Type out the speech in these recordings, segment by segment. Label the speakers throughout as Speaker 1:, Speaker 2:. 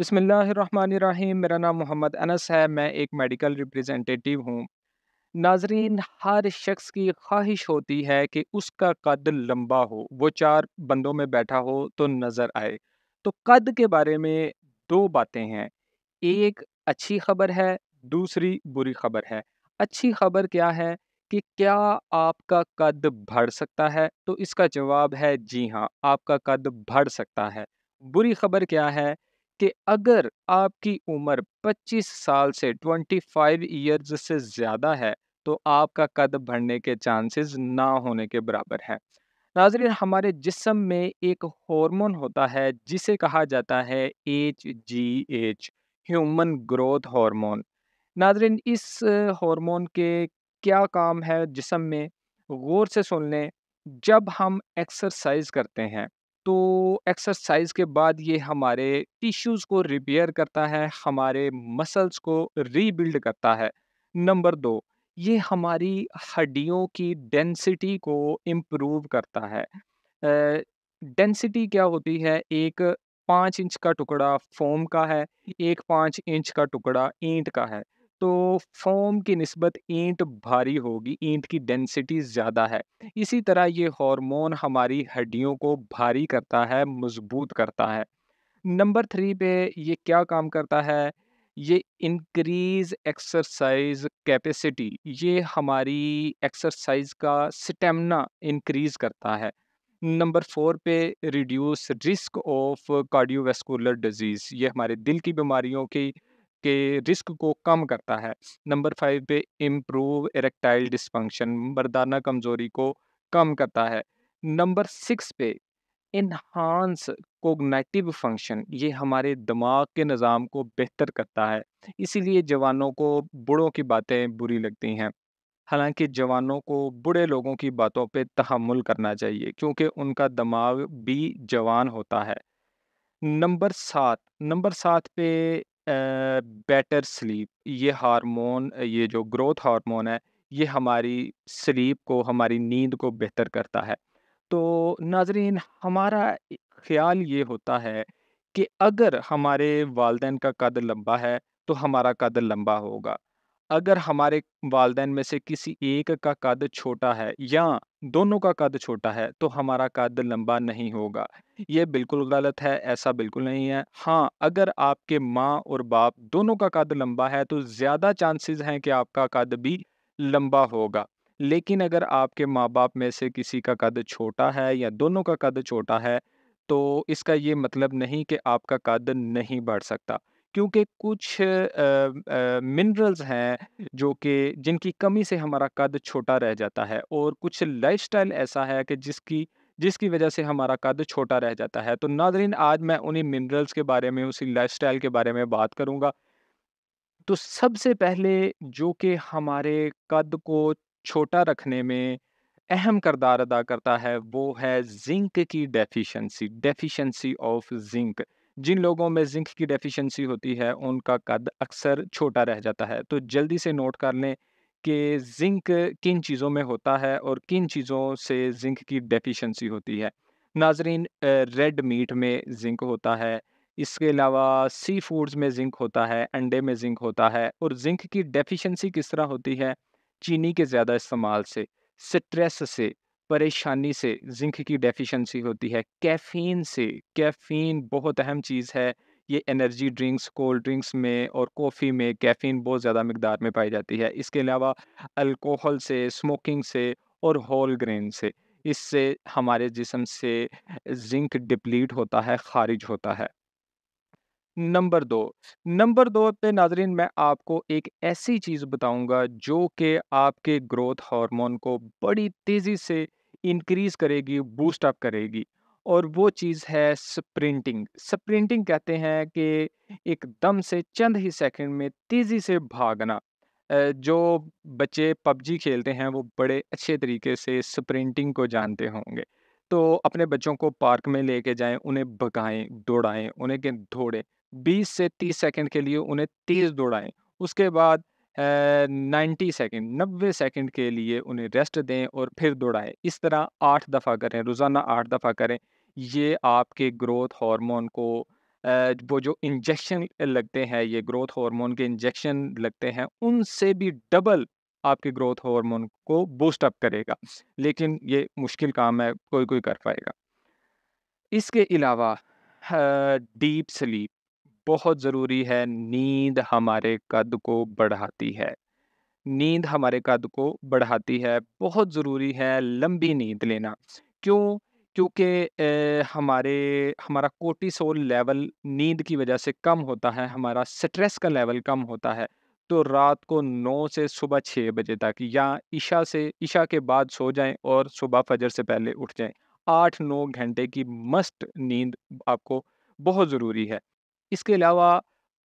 Speaker 1: बिसमीम मेरा नाम मोहम्मद अनस है मैं एक मेडिकल रिप्रेजेंटेटिव हूँ नाजरीन हर शख्स की ख्वाहिश होती है कि उसका कद लंबा हो वो चार बंदों में बैठा हो तो नज़र आए तो कद के बारे में दो बातें हैं एक अच्छी खबर है दूसरी बुरी खबर है अच्छी खबर क्या है कि क्या आपका कद बढ़ सकता है तो इसका जवाब है जी हाँ आपका कद बढ़ सकता है बुरी खबर क्या है कि अगर आपकी उम्र 25 साल से 25 ईयर्स से ज़्यादा है तो आपका कद बढ़ने के चांसेस ना होने के बराबर हैं नाजरीन हमारे जिसम में एक हार्मोन होता है जिसे कहा जाता है H G H human growth hormone नाजरीन इस हार्मोन के क्या काम है जिसम में गौर से सुन लें जब हम एक्सरसाइज करते हैं तो एक्सरसाइज के बाद ये हमारे टिश्यूज़ को रिपेयर करता है हमारे मसल्स को रीबिल्ड करता है नंबर दो ये हमारी हड्डियों की डेंसिटी को इम्प्रूव करता है डेंसिटी क्या होती है एक पाँच इंच का टुकड़ा फोम का है एक पाँच इंच का टुकड़ा ईंट का है तो फोम की नस्बत ईंट भारी होगी ईंट की डेंसिटी ज़्यादा है इसी तरह ये हार्मोन हमारी हड्डियों को भारी करता है मजबूत करता है नंबर थ्री पे ये क्या काम करता है ये इंक्रीज एक्सरसाइज कैपेसिटी ये हमारी एक्सरसाइज का स्टेमिना इंक्रीज करता है नंबर फोर पे reduce risk of cardiovascular disease ये हमारे दिल की बीमारियों की के रिस्क को कम करता है नंबर फाइव पे इम्प्रूव इरेक्टाइल डिस्फंक्शन मर्दाना कमजोरी को कम करता है नंबर सिक्स पे इन्हांस कोगनेटिव फंक्शन ये हमारे दिमाग के निज़ाम को बेहतर करता है इसीलिए जवानों को बूढ़ों की बातें बुरी लगती हैं हालांकि जवानों को बूढ़े लोगों की बातों पे तहमुल करना चाहिए क्योंकि उनका दिमाग भी जवान होता है नंबर सात नंबर सात पे बेटर स्लीप ये हार्मोन ये जो ग्रोथ हार्मोन है ये हमारी स्लीप को हमारी नींद को बेहतर करता है तो नाजरीन हमारा ख्याल ये होता है कि अगर हमारे वालदेन का कद लंबा है तो हमारा कद लंबा होगा अगर हमारे वालदेन में से किसी एक का कद छोटा है या दोनों का कद छोटा है तो हमारा कद लंबा नहीं होगा ये बिल्कुल गलत है ऐसा बिल्कुल नहीं है हाँ अगर आपके माँ और बाप दोनों का कद लंबा है तो ज़्यादा चांसेस हैं कि आपका कद भी लंबा होगा लेकिन अगर आपके माँ बाप में से किसी का कद छोटा है या दोनों का कद छोटा है तो इसका ये मतलब नहीं कि आपका कद नहीं बढ़ सकता क्योंकि कुछ मिनरल्स हैं जो कि जिनकी कमी से हमारा कद छोटा रह जाता है और कुछ लाइफस्टाइल ऐसा है कि जिसकी जिसकी वजह से हमारा कद छोटा रह जाता है तो नादरीन आज मैं उन्हीं मिनरल्स के बारे में उसी लाइफस्टाइल के बारे में बात करूँगा तो सबसे पहले जो कि हमारे कद को छोटा रखने में अहम करदार अदा करता है वो है जिंक की डेफिशिएंसी डेफिशिएंसी ऑफ जिंक जिन लोगों में जिंक की डेफिशिएंसी होती है उनका कद अक्सर छोटा रह जाता है तो जल्दी से नोट कर लें कि जिंक किन चीज़ों में होता है और किन चीज़ों से जिंक की डेफिशिएंसी होती है नाजरीन रेड मीट में जिंक होता है इसके अलावा सी फूड्स में जिंक होता है अंडे में जिंक होता है और जिंक की डेफिशिएंसी किस तरह होती है चीनी के ज़्यादा इस्तेमाल से स्ट्रेस से परेशानी से जिंक की डेफिशिएंसी होती है कैफीन से कैफीन बहुत अहम चीज़ है ये एनर्जी ड्रिंक्स कोल्ड ड्रिंक्स में और कॉफ़ी में कैफीन बहुत ज़्यादा मकदार में पाई जाती है इसके अलावा अल्कोहल से स्मोकिंग से और होल ग्रेन से इससे हमारे जिसम से जिंक डिप्लीट होता है खारिज होता है नंबर दो नंबर दो पे नाजरीन मैं आपको एक ऐसी चीज़ बताऊंगा जो कि आपके ग्रोथ हार्मोन को बड़ी तेज़ी से इंक्रीज करेगी बूस्ट अप करेगी और वो चीज़ है स्प्रिंटिंग स्प्रिंटिंग कहते हैं कि एकदम से चंद ही सेकंड में तेज़ी से भागना जो बच्चे पबजी खेलते हैं वो बड़े अच्छे तरीके से स्प्रिंटिंग को जानते होंगे तो अपने बच्चों को पार्क में लेके जाएं उन्हें भगाएं दौड़ाएं उन्हें के दौड़ें 20 से 30 सेकंड के लिए उन्हें तेज़ दौड़ाएं उसके बाद नाइन्टी सेकेंड नब्बे सेकेंड के लिए उन्हें रेस्ट दें और फिर दौड़ाएं इस तरह आठ दफ़ा करें रोज़ाना आठ दफ़ा करें ये आपके ग्रोथ हार्मोन को वो जो इंजेक्शन लगते हैं ये ग्रोथ हार्मोन के इंजेक्शन लगते हैं उनसे भी डबल आपके ग्रोथ हार्मोन को बूस्ट अप करेगा लेकिन ये मुश्किल काम है कोई कोई कर पाएगा इसके अलावा डीप स्लीप बहुत ज़रूरी है नींद हमारे कद को बढ़ाती है नींद हमारे कद को बढ़ाती है बहुत ज़रूरी है लंबी नींद लेना क्यों क्योंकि हमारे हमारा कोर्टिसोल लेवल नींद की वजह से कम होता है हमारा स्ट्रेस का लेवल कम होता है तो रात को नौ से सुबह छः बजे तक या ईशा से ईशा के बाद सो जाएं और सुबह फजर से पहले उठ जाएं आठ नौ घंटे की मस्त नींद आपको बहुत ज़रूरी है इसके अलावा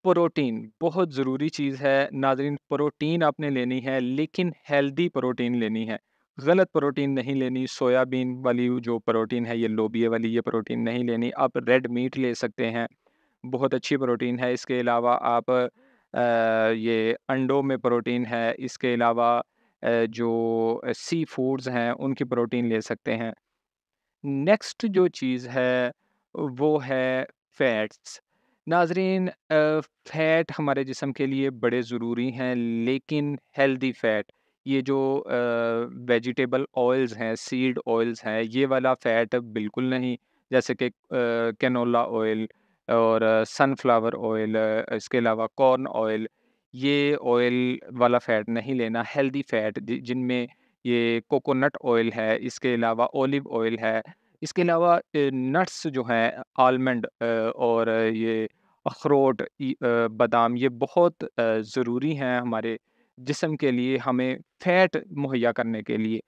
Speaker 1: प्रोटीन बहुत ज़रूरी चीज़ है नाजरीन प्रोटीन आपने लेनी है लेकिन हेल्दी प्रोटीन लेनी है गलत प्रोटीन नहीं लेनी सोयाबीन वाली जो प्रोटीन है ये लोबिया वाली ये प्रोटीन नहीं लेनी आप रेड मीट ले सकते हैं बहुत अच्छी प्रोटीन है इसके अलावा आप आ, ये अंडों में प्रोटीन है इसके अलावा जो सी फूड्स हैं उनकी प्रोटीन ले सकते हैं नेक्स्ट जो चीज़ है वो है फैट्स नाजरीन फैट हमारे जिसम के लिए बड़े ज़रूरी हैं लेकिन हेल्दी फैट ये जो वेजिटेबल ऑयल्स हैं सीड ऑयल्स हैं ये वाला फैट बिल्कुल नहीं जैसे कि कैनोला ऑयल और सनफ्लावर ऑयल इसके अलावा कॉर्न ऑयल ये ऑयल वाला फैट नहीं लेना हेल्दी फैट जिनमें ये कोकोनट ऑयल है इसके अलावा ओलिव ऑयल है इसके अलावा नट्स जो हैं आलमंड और ये अखरोट बादाम ये बहुत ज़रूरी हैं हमारे जिसम के लिए हमें फैट मुहैया करने के लिए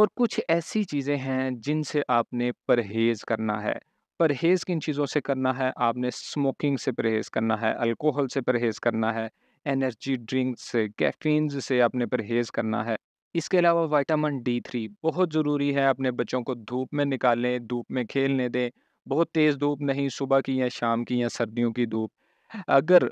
Speaker 1: और कुछ ऐसी चीज़ें हैं जिनसे आपने परहेज़ करना है परहेज़ किन चीज़ों से करना है आपने स्मोकिंग से परहेज़ करना है अल्कोहल से परहेज़ करना है एनर्जी ड्रिंक्स से कैफीन से आपने परहेज़ करना है इसके अलावा विटामिन डी थ्री बहुत ज़रूरी है अपने बच्चों को धूप में निकालें धूप में खेलने दें बहुत तेज़ धूप नहीं सुबह की या शाम की या सर्दियों की धूप अगर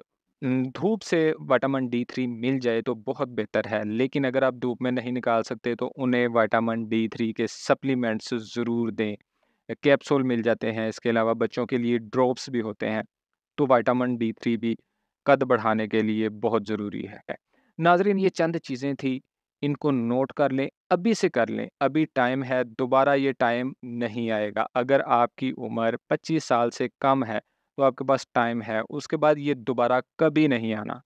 Speaker 1: धूप से विटामिन डी थ्री मिल जाए तो बहुत बेहतर है लेकिन अगर आप धूप में नहीं निकाल सकते तो उन्हें विटामिन डी थ्री के सप्लीमेंट्स ज़रूर दें कैप्सूल मिल जाते हैं इसके अलावा बच्चों के लिए ड्रॉप्स भी होते हैं तो विटामिन डी थ्री भी कद बढ़ाने के लिए बहुत ज़रूरी है नाजरीन ये चंद चीज़ें थी इनको नोट कर लें अभी से कर लें अभी टाइम है दोबारा ये टाइम नहीं आएगा अगर आपकी उम्र 25 साल से कम है तो आपके पास टाइम है उसके बाद ये दोबारा कभी नहीं आना